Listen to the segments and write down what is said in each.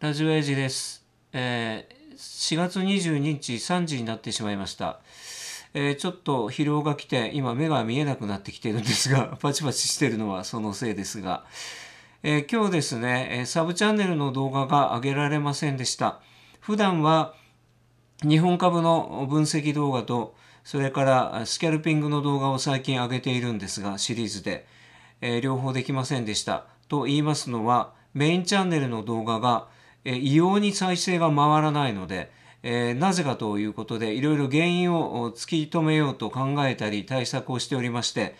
ラジオエイジです。えー、4月22日3時になってしまいました。えー、ちょっと疲労が来て、今目が見えなくなってきてるんですが、パチパチしてるのはそのせいですが、えー、今日ですね、サブチャンネルの動画が上げられませんでした。普段は日本株の分析動画と、それからスキャルピングの動画を最近上げているんですが、シリーズで、えー、両方できませんでした。と言いますのは、メインチャンネルの動画がえ異様に再生が回らないので、えー、なぜかということでいろいろ原因を突き止めようと考えたり対策をしておりまして、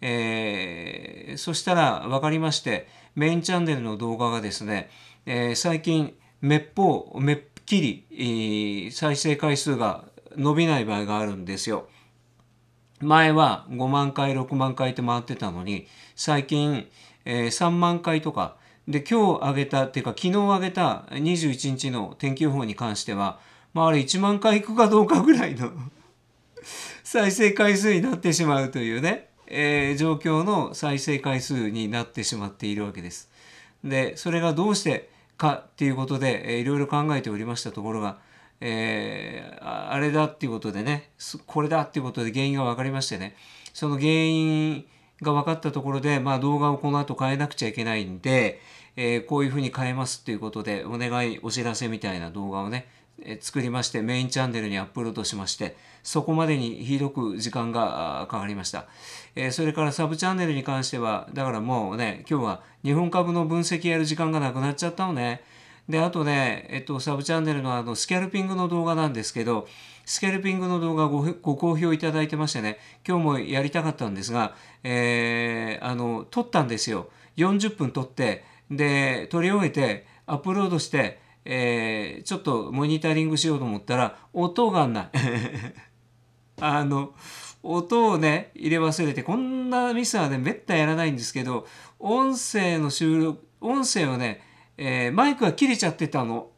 えー、そしたら分かりましてメインチャンネルの動画がですね、えー、最近めっぽうめっきり、えー、再生回数が伸びない場合があるんですよ。前は5万回6万回って回ってたのに最近、えー、3万回とかで今日上げたっていうか昨日上げた21日の天気予報に関しては、まあ、あれ1万回いくかどうかぐらいの 再生回数になってしまうというね、えー、状況の再生回数になってしまっているわけです。でそれがどうしてかっていうことで、えー、いろいろ考えておりましたところが、えー、あれだっていうことでねこれだっていうことで原因が分かりましてねその原因が分かったところで、まあ、動画をこの後変えなくちゃいけないんで、えー、こういうふうに変えますっていうことで、お願い、お知らせみたいな動画をね、えー、作りまして、メインチャンネルにアップロードしまして、そこまでにひどく時間がかかりました。えー、それからサブチャンネルに関しては、だからもうね、今日は日本株の分析やる時間がなくなっちゃったのね。であとね、えっと、サブチャンネルのあのスキャルピングの動画なんですけどスキャルピングの動画ごご好評いただいてましてね今日もやりたかったんですが、えー、あの撮ったんですよ40分撮ってで撮り終えてアップロードして、えー、ちょっとモニタリングしようと思ったら音がない あの音をね入れ忘れてこんなミスはねめったやらないんですけど音声の収録音声をねえー、マイクが切れちゃってたの。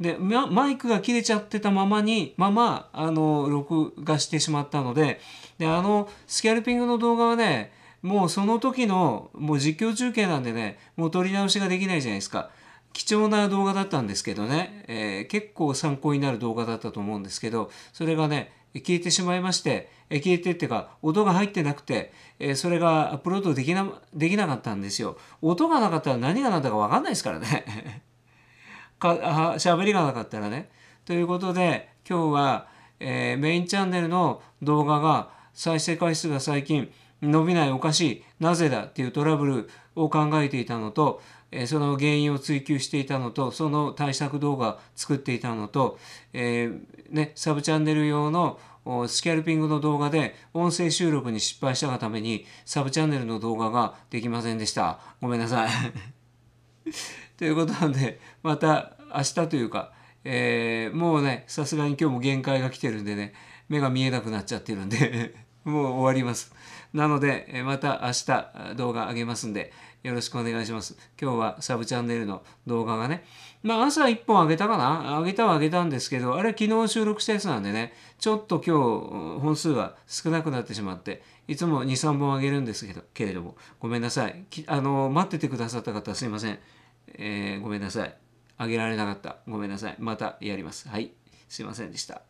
で、マイクが切れちゃってたままに、まま、あの、録画してしまったので、で、あの、スキャルピングの動画はね、もうその時の、もう実況中継なんでね、もう撮り直しができないじゃないですか。貴重な動画だったんですけどね、えー、結構参考になる動画だったと思うんですけど、それがね、消えてしまいまして、え消えてっていうか、音が入ってなくて、えそれがアップロードできな、できなかったんですよ。音がなかったら何が何だかわかんないですからね。喋りがなかったらね。ということで、今日は、えー、メインチャンネルの動画が再生回数が最近伸びないおかしい、なぜだっていうトラブルを考えていたのと、えその原因を追求していたのと、その対策動画作っていたのと、えね、サブチャンネル用のスキャルピングの動画で音声収録に失敗したがためにサブチャンネルの動画ができませんでした。ごめんなさい ということなんで、また明日というか、えー、もうね、さすがに今日も限界が来てるんでね、目が見えなくなっちゃってるんでもう終わります。なので、また明日動画あげますんで、よろしくお願いします。今日はサブチャンネルの動画がね、まあ朝1本あげたかなあげたはあげたんですけど、あれ昨日収録したやつなんでね、ちょっと今日本数は少なくなってしまって、いつも2、3本あげるんですけど、けれども、ごめんなさい。あの、待っててくださった方すいません。えー、ごめんなさい。あげられなかった。ごめんなさい。またやります。はい。すいませんでした。